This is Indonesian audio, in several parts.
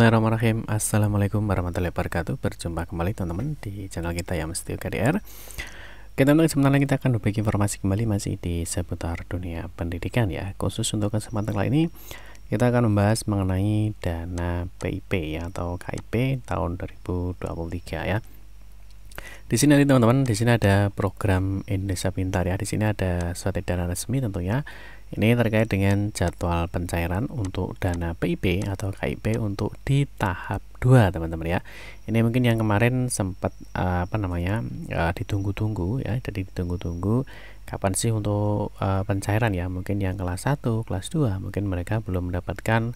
Bismillahirrahmanirrahim Assalamualaikum warahmatullahi wabarakatuh Berjumpa kembali teman-teman di channel kita ya Mesti KDR Oke teman-teman lagi. kita akan berbagi informasi kembali Masih di seputar dunia pendidikan ya Khusus untuk kesempatan kali ini Kita akan membahas mengenai dana PIP ya Atau KIP tahun 2023 ya di sini nanti teman-teman di sini ada program Indonesia Pintar ya. Di sini ada surat dana resmi tentunya ini terkait dengan jadwal pencairan untuk dana PIP atau KIP untuk di tahap 2, teman-teman ya. Ini mungkin yang kemarin sempat eh, apa namanya? Eh, ditunggu-tunggu ya. Jadi ditunggu-tunggu kapan sih untuk eh, pencairan ya? Mungkin yang kelas 1, kelas 2 mungkin mereka belum mendapatkan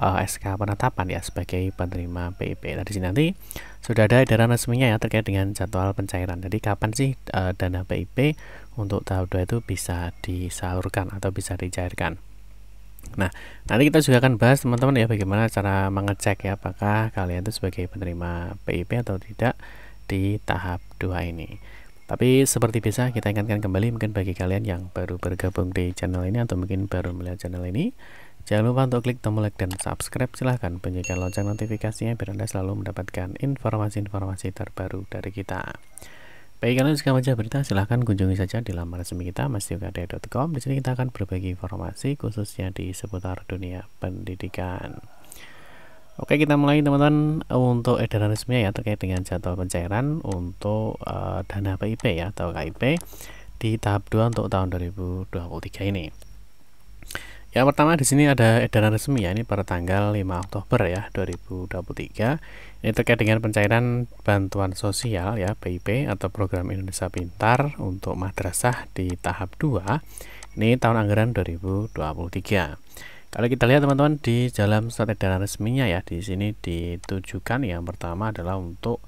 uh, eh, SK penetapan ya sebagai penerima PIP. Nah, di sini nanti sudah ada edaran resminya ya terkait dengan jadwal pencairan. Jadi kapan sih uh, dana PIP untuk tahap 2 itu bisa disalurkan atau bisa dicairkan. Nah, nanti kita juga akan bahas teman-teman ya bagaimana cara mengecek ya apakah kalian itu sebagai penerima PIP atau tidak di tahap 2 ini. Tapi seperti biasa kita ingatkan kembali mungkin bagi kalian yang baru bergabung di channel ini atau mungkin baru melihat channel ini Jangan lupa untuk klik tombol like dan subscribe. Silahkan bunyikan lonceng notifikasinya biar Anda selalu mendapatkan informasi-informasi terbaru dari kita. Baik, kalian suka baca berita, silahkan kunjungi saja di laman resmi kita, masjidukade.com. Di sini kita akan berbagi informasi khususnya di seputar dunia pendidikan. Oke, kita mulai teman-teman untuk edaran resmi ya terkait dengan jadwal pencairan untuk uh, dana PIP ya atau KIP di tahap 2 untuk tahun 2023 ini. Ya pertama di sini ada edaran resmi ya ini pada tanggal 5 Oktober ya 2023 ini terkait dengan pencairan bantuan sosial ya PIP atau program Indonesia Pintar untuk madrasah di tahap 2 ini tahun anggaran 2023. Kalau kita lihat teman-teman di dalam surat edaran resminya ya di sini ditujukan yang pertama adalah untuk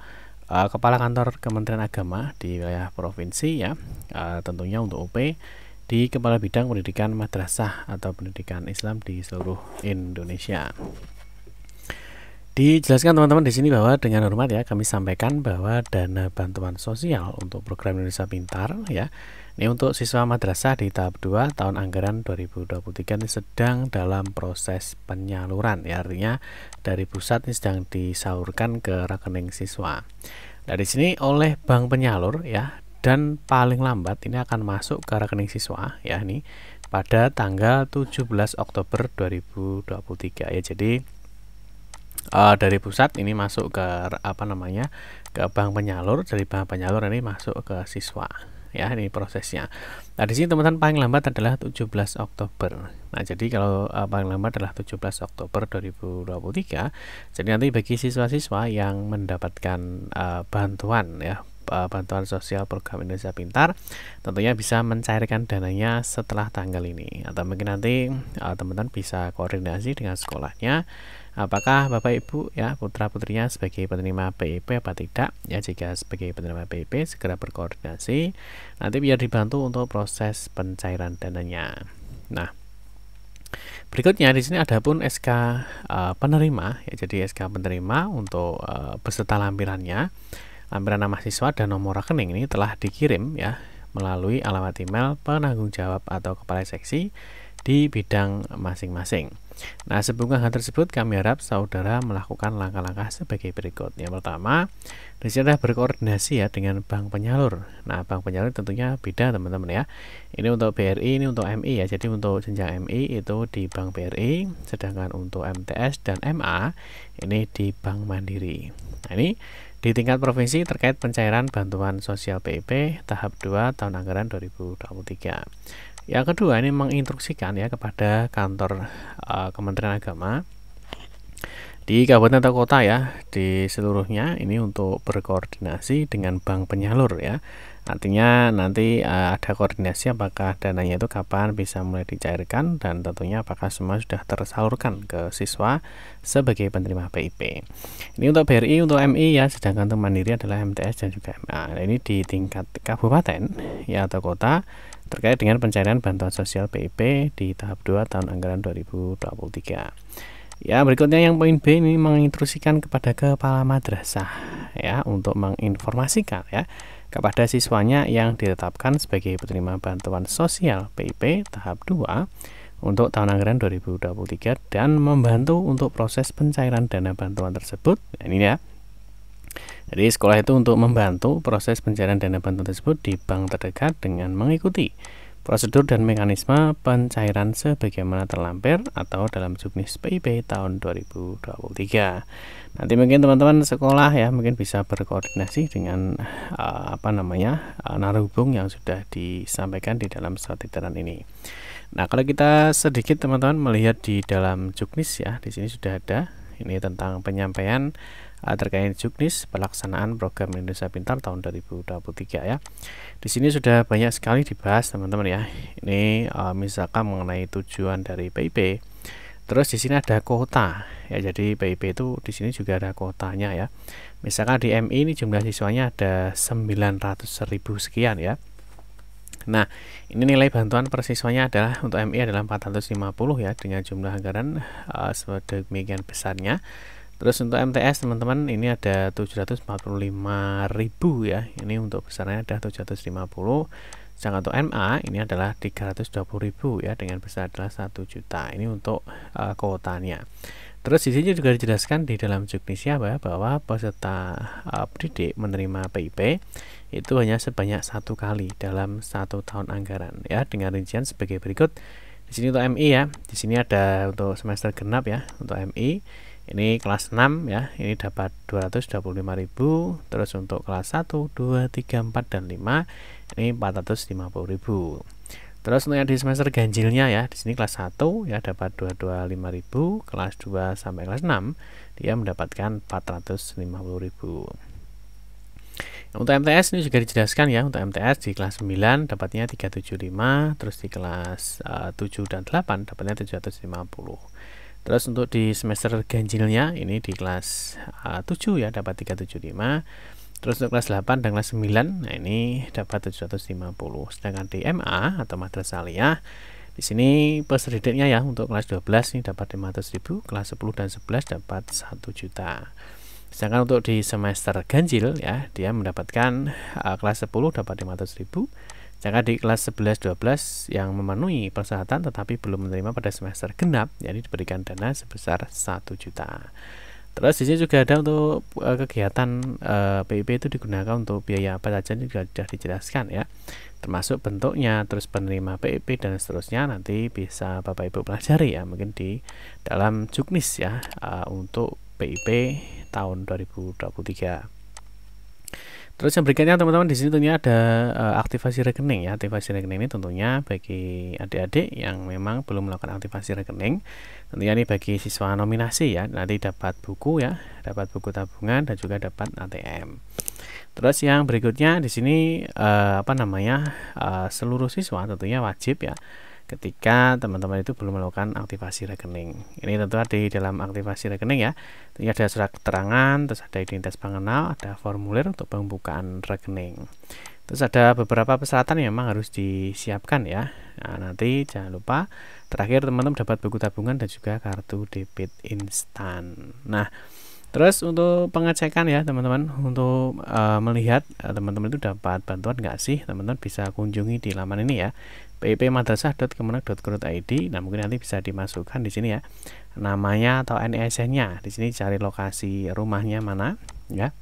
uh, kepala kantor Kementerian Agama di wilayah provinsi ya uh, tentunya untuk UP di Kepala Bidang Pendidikan Madrasah atau Pendidikan Islam di seluruh Indonesia. Dijelaskan teman-teman di sini bahwa dengan hormat ya kami sampaikan bahwa dana bantuan sosial untuk program Indonesia Pintar ya ini untuk siswa madrasah di tahap 2 tahun anggaran 2023 ini sedang dalam proses penyaluran ya artinya dari pusat ini sedang disalurkan ke rekening siswa. Nah, dari sini oleh bank penyalur ya dan paling lambat ini akan masuk ke rekening siswa ya nih pada tanggal 17 Oktober 2023 ya jadi uh, dari pusat ini masuk ke apa namanya ke bank penyalur dari bank penyalur ini masuk ke siswa ya ini prosesnya nah di sini teman-teman paling lambat adalah 17 Oktober nah jadi kalau uh, paling lambat adalah 17 Oktober 2023 jadi nanti bagi siswa-siswa yang mendapatkan uh, bantuan ya Eh, bantuan sosial program Indonesia Pintar tentunya bisa mencairkan dananya setelah tanggal ini atau mungkin nanti eh, teman-teman uh, bisa koordinasi dengan sekolahnya apakah Bapak Ibu ya putra putrinya sebagai penerima PIP apa tidak ya jika sebagai penerima PIP segera berkoordinasi nanti biar dibantu untuk proses pencairan dananya nah Berikutnya di sini ada pun SK uh, eh, penerima ya jadi SK penerima untuk uh, peserta lampirannya Lampiran siswa dan nomor rekening ini telah dikirim ya melalui alamat email penanggung jawab atau kepala seksi di bidang masing-masing. Nah, sebelum hal tersebut kami harap saudara melakukan langkah-langkah sebagai berikut. Yang pertama, di sini berkoordinasi ya dengan bank penyalur. Nah, bank penyalur tentunya beda teman-teman ya. Ini untuk BRI, ini untuk MI ya. Jadi untuk jenjang MI itu di bank BRI, sedangkan untuk MTS dan MA ini di bank Mandiri. Nah, ini di tingkat provinsi terkait pencairan bantuan sosial PIP tahap 2 tahun anggaran 2023. Yang kedua ini menginstruksikan ya kepada kantor uh, Kementerian Agama di kabupaten atau kota ya di seluruhnya ini untuk berkoordinasi dengan bank penyalur ya Artinya nanti uh, ada koordinasi apakah dananya itu kapan bisa mulai dicairkan dan tentunya apakah semua sudah tersalurkan ke siswa sebagai penerima PIP. Ini untuk BRI, untuk MI ya, sedangkan untuk Mandiri adalah MTS dan juga MA. Nah, ini di tingkat kabupaten ya atau kota terkait dengan pencairan bantuan sosial PIP di tahap 2 tahun anggaran 2023. Ya, berikutnya yang poin B ini menginstruksikan kepada kepala madrasah ya untuk menginformasikan ya kepada siswanya yang ditetapkan sebagai penerima bantuan sosial PIP tahap 2 untuk tahun anggaran 2023 dan membantu untuk proses pencairan dana bantuan tersebut. Nah, ini ya. Jadi sekolah itu untuk membantu proses pencairan dana bantuan tersebut di bank terdekat dengan mengikuti prosedur dan mekanisme pencairan sebagaimana terlampir atau dalam subnis PIP tahun 2023. Nanti mungkin teman-teman sekolah ya mungkin bisa berkoordinasi dengan uh, apa namanya uh, eh, narubung yang sudah disampaikan di dalam surat edaran ini. Nah kalau kita sedikit teman-teman melihat di dalam juknis ya di sini sudah ada ini tentang penyampaian uh, terkait juknis pelaksanaan program Indonesia Pintar tahun 2023 ya. Di sini sudah banyak sekali dibahas teman-teman ya. Ini uh, misalkan mengenai tujuan dari PIP. Terus di sini ada kuota ya. Jadi PIP itu di sini juga ada kuotanya ya. Misalkan di MI ini jumlah siswanya ada 900.000 sekian ya. Nah, ini nilai bantuan persiswanya adalah untuk MI adalah 450 ya dengan jumlah anggaran uh, sedemikian besarnya. Terus untuk MTS teman-teman ini ada 745.000 ya. Ini untuk besarnya ada 750. Sedangkan untuk MA ini adalah 320.000 ya dengan besar adalah 1 juta. Ini untuk uh, kuotanya. Terus di sini juga dijelaskan di dalam juknisnya bahwa peserta uh, pendidik menerima PIP itu hanya sebanyak satu kali dalam satu tahun anggaran ya dengan rincian sebagai berikut di sini untuk MI ya di sini ada untuk semester genap ya untuk MI ini kelas 6 ya ini dapat 225.000 terus untuk kelas 1 2 3 4 dan 5 ini 450.000 terus untuk yang di semester ganjilnya ya di sini kelas 1 ya dapat 225.000 kelas 2 sampai kelas 6 dia mendapatkan 450.000 untuk MTS ini juga dijelaskan ya untuk MTS di kelas 9 dapatnya 375 terus di kelas eh, uh, 7 dan 8 dapatnya 750 terus untuk di semester ganjilnya ini di kelas eh, uh, 7 ya dapat 375 terus untuk kelas 8 dan kelas 9 nah ini dapat 750 sedangkan di MA atau madrasah aliyah di sini pesertanya ya untuk kelas 12 ini dapat 500.000 kelas 10 dan 11 dapat 1 juta Sedangkan untuk di semester ganjil ya, dia mendapatkan uh, kelas 10 dapat 500.000. Sedangkan di kelas 11 12 yang memenuhi persyaratan tetapi belum menerima pada semester genap, jadi diberikan dana sebesar 1 juta. Terus di sini juga ada untuk uh, kegiatan uh, eh, PIP itu digunakan untuk biaya apa saja juga sudah dijelaskan ya. Termasuk bentuknya, terus penerima PIP dan seterusnya nanti bisa Bapak Ibu pelajari ya mungkin di dalam juknis ya uh, untuk PIP tahun 2023. Terus yang berikutnya teman-teman di sini tentunya ada uh, aktivasi rekening ya. Aktivasi rekening ini tentunya bagi adik-adik yang memang belum melakukan aktivasi rekening. Tentunya ini bagi siswa nominasi ya. Nanti dapat buku ya, dapat buku tabungan dan juga dapat ATM. Terus yang berikutnya di sini uh, apa namanya? Uh, seluruh siswa tentunya wajib ya ketika teman-teman itu belum melakukan aktivasi rekening. Ini tentu ada di dalam aktivasi rekening ya. Ini ada surat keterangan, terus ada identitas pengenal, ada formulir untuk pembukaan rekening. Terus ada beberapa persyaratan yang memang harus disiapkan ya. Nah, nanti jangan lupa terakhir teman-teman dapat buku tabungan dan juga kartu debit instan. Nah, Terus untuk pengecekan ya teman-teman untuk uh, melihat eh, teman-teman uh, itu dapat bantuan nggak sih teman-teman bisa kunjungi di laman ini ya ppmadrasah.kemenak.go.id nah mungkin nanti bisa dimasukkan di sini ya namanya atau NISN e nya di sini cari lokasi rumahnya mana ya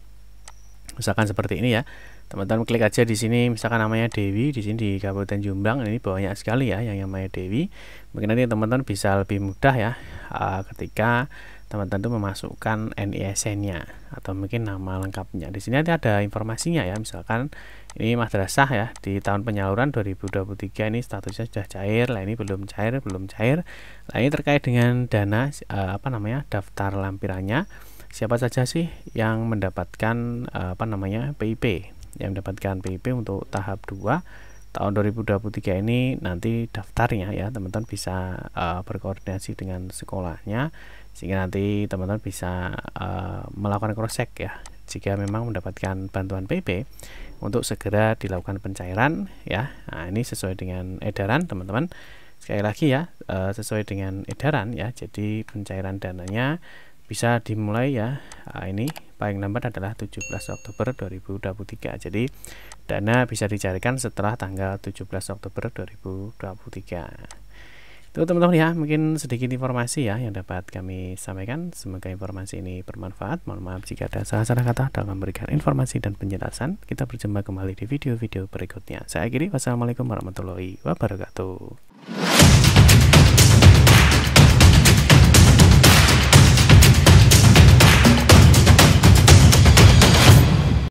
misalkan seperti ini ya teman-teman klik aja di sini misalkan namanya Dewi di sini di Kabupaten Jombang ini banyak sekali ya yang namanya Dewi mungkin nanti teman-teman bisa lebih mudah ya eh, ketika teman-teman itu memasukkan NISN-nya atau mungkin nama lengkapnya. Di sini ada informasinya ya, misalkan ini madrasah ya di tahun penyaluran 2023 ini statusnya sudah cair, lah ini belum cair, belum cair. Lah ini terkait dengan dana eh, apa namanya daftar lampirannya. Siapa saja sih yang mendapatkan eh, apa namanya PIP, yang mendapatkan PIP untuk tahap 2 tahun 2023 ini nanti daftarnya ya teman-teman bisa uh, berkoordinasi dengan sekolahnya sehingga nanti teman-teman bisa uh, melakukan cross check ya jika memang mendapatkan bantuan PP untuk segera dilakukan pencairan ya nah, ini sesuai dengan edaran teman-teman sekali lagi ya uh, sesuai dengan edaran ya jadi pencairan dananya bisa dimulai ya nah, ini paling lambat adalah 17 Oktober 2023 jadi dana bisa dicarikan setelah tanggal 17 Oktober 2023 itu teman-teman ya mungkin sedikit informasi ya yang dapat kami sampaikan semoga informasi ini bermanfaat mohon maaf jika ada salah-salah kata dalam memberikan informasi dan penjelasan kita berjumpa kembali di video-video berikutnya saya akhiri wassalamualaikum warahmatullahi wabarakatuh